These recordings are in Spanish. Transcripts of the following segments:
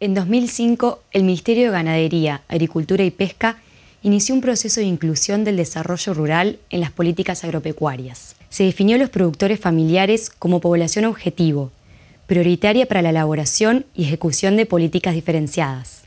En 2005, el Ministerio de Ganadería, Agricultura y Pesca inició un proceso de inclusión del desarrollo rural en las políticas agropecuarias. Se definió a los productores familiares como población objetivo, prioritaria para la elaboración y ejecución de políticas diferenciadas.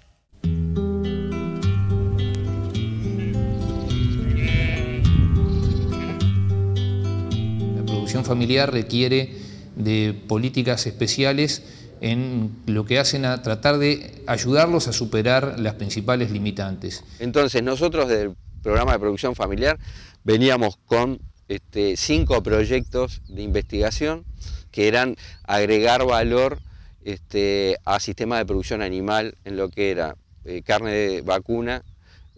La producción familiar requiere de políticas especiales en lo que hacen a tratar de ayudarlos a superar las principales limitantes. Entonces nosotros del programa de producción familiar veníamos con este, cinco proyectos de investigación que eran agregar valor este, a sistemas de producción animal en lo que era eh, carne de vacuna,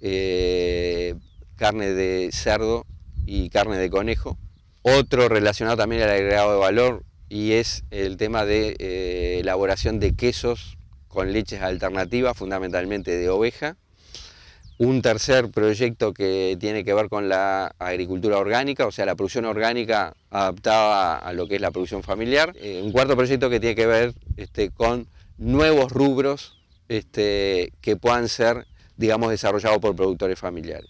eh, carne de cerdo y carne de conejo. Otro relacionado también al agregado de valor y es el tema de eh, elaboración de quesos con leches alternativas, fundamentalmente de oveja. Un tercer proyecto que tiene que ver con la agricultura orgánica, o sea, la producción orgánica adaptada a lo que es la producción familiar. Eh, un cuarto proyecto que tiene que ver este, con nuevos rubros este, que puedan ser, digamos, desarrollados por productores familiares.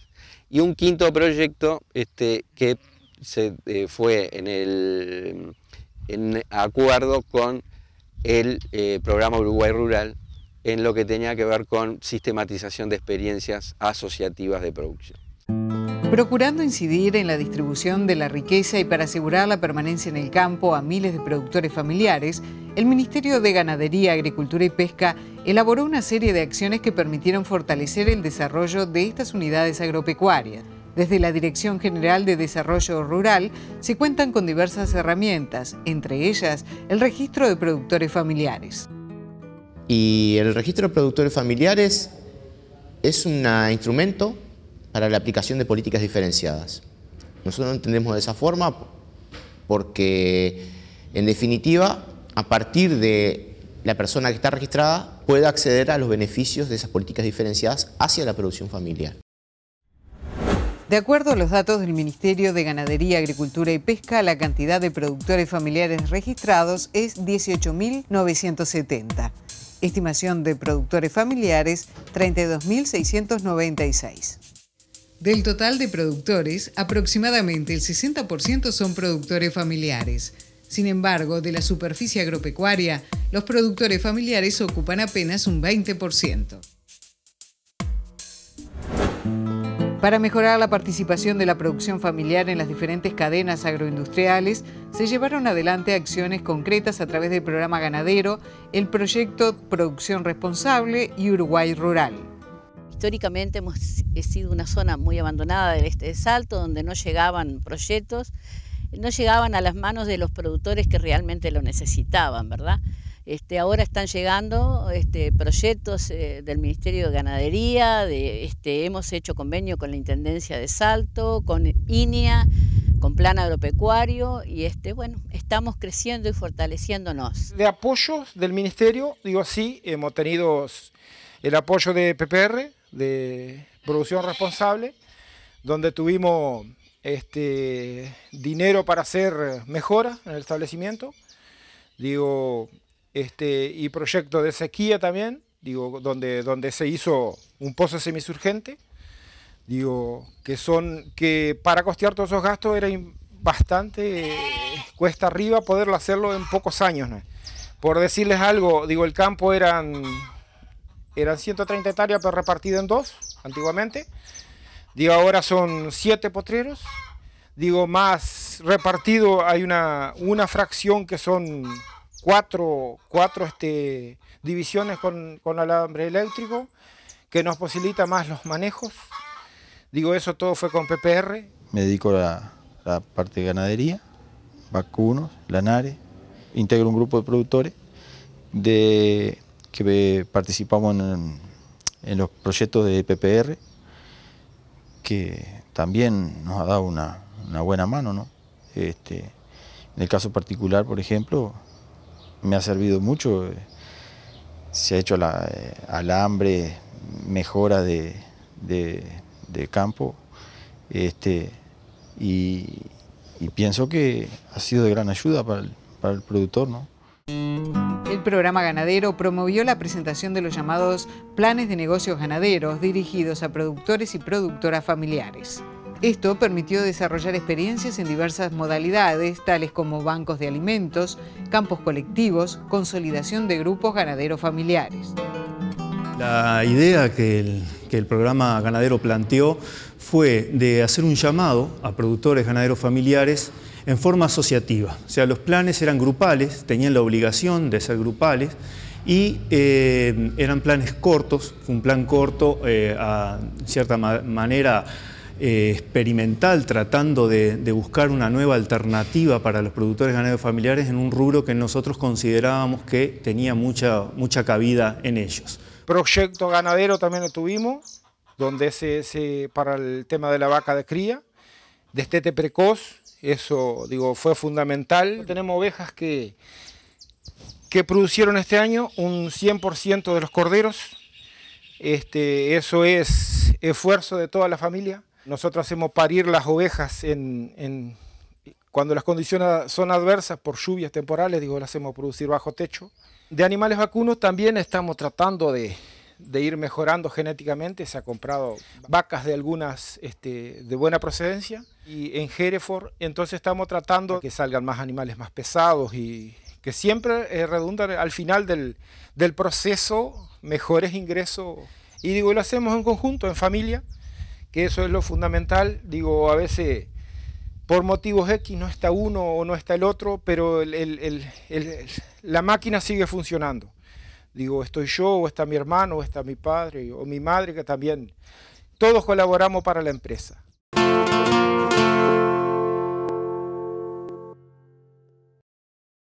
Y un quinto proyecto este, que se, eh, fue en el en acuerdo con el eh, programa Uruguay Rural en lo que tenía que ver con sistematización de experiencias asociativas de producción. Procurando incidir en la distribución de la riqueza y para asegurar la permanencia en el campo a miles de productores familiares, el Ministerio de Ganadería, Agricultura y Pesca elaboró una serie de acciones que permitieron fortalecer el desarrollo de estas unidades agropecuarias. Desde la Dirección General de Desarrollo Rural se cuentan con diversas herramientas, entre ellas el registro de productores familiares. Y el registro de productores familiares es un instrumento para la aplicación de políticas diferenciadas. Nosotros lo entendemos de esa forma porque, en definitiva, a partir de la persona que está registrada puede acceder a los beneficios de esas políticas diferenciadas hacia la producción familiar. De acuerdo a los datos del Ministerio de Ganadería, Agricultura y Pesca, la cantidad de productores familiares registrados es 18.970. Estimación de productores familiares 32.696. Del total de productores, aproximadamente el 60% son productores familiares. Sin embargo, de la superficie agropecuaria, los productores familiares ocupan apenas un 20%. Para mejorar la participación de la producción familiar en las diferentes cadenas agroindustriales, se llevaron adelante acciones concretas a través del programa ganadero, el proyecto Producción Responsable y Uruguay Rural. Históricamente hemos sido una zona muy abandonada del este de Salto, donde no llegaban proyectos, no llegaban a las manos de los productores que realmente lo necesitaban, ¿verdad? Este, ahora están llegando este, proyectos eh, del Ministerio de Ganadería, este, hemos hecho convenio con la Intendencia de Salto, con INEA, con Plan Agropecuario y bueno, estamos creciendo y fortaleciéndonos. De apoyos del Ministerio, digo así, hemos tenido el apoyo de PPR, de Producción Responsable, donde tuvimos dinero para hacer mejoras en el establecimiento. Digo, este, y proyecto de sequía también, digo, donde, donde se hizo un pozo semisurgente, digo, que son, que para costear todos esos gastos era bastante eh, cuesta arriba poderlo hacerlo en pocos años. Por decirles algo, digo, el campo eran, eran 130 hectáreas, pero repartido en dos, antiguamente. Digo, ahora son siete potreros. Digo, más repartido hay una, una fracción que son cuatro, cuatro este, divisiones con, con, alambre eléctrico, que nos posibilita más los manejos. Digo, eso todo fue con PPR. Me dedico a la, parte de ganadería, vacunos, lanares. Integro un grupo de productores de, que participamos en, en los proyectos de PPR, que también nos ha dado una, buena mano, ¿no? Este, en el caso particular, por ejemplo, me ha servido mucho. Eh, se ha hecho la, eh, alambre, mejora de, campo. Este, y, pienso que ha sido de gran ayuda para el, productor. El programa ganadero promovió la presentación de los llamados planes de negocios ganaderos dirigidos a productores y productoras familiares. Esto permitió desarrollar experiencias en diversas modalidades, tales como bancos de alimentos, campos colectivos, consolidación de grupos ganaderos familiares. La idea que el, programa ganadero planteó fue de hacer un llamado a productores ganaderos familiares en forma asociativa. O sea, los planes eran grupales, tenían la obligación de ser grupales y eh, eran planes cortos, un plan corto, eh, a cierta manera eh, experimental tratando de, buscar una nueva alternativa para los productores ganaderos familiares en un rubro que nosotros considerábamos que tenía mucha, mucha cabida en ellos. Proyecto ganadero también lo tuvimos, donde se, se, para el tema de la vaca de cría, destete precoz, eso digo fue fundamental. Tenemos ovejas que, que producieron este año un 100% de los corderos, este, eso es esfuerzo de toda la familia. Nosotros hacemos parir las ovejas cuando las condiciones son adversas por lluvias temporales, digo, las hacemos producir bajo techo. De animales vacunos también estamos tratando de, ir mejorando genéticamente. Se ha comprado vacas de algunas este, de buena procedencia y en Hereford entonces estamos tratando que salgan más animales más pesados y que siempre eh, redundan al final del, del proceso mejores ingresos. Y digo, lo hacemos en conjunto, en familia que eso es lo fundamental. Digo, a veces por motivos X no está uno o no está el otro, pero la máquina sigue funcionando. Digo, estoy yo, o está mi hermano, o está mi padre, o mi madre, que también todos colaboramos para la empresa.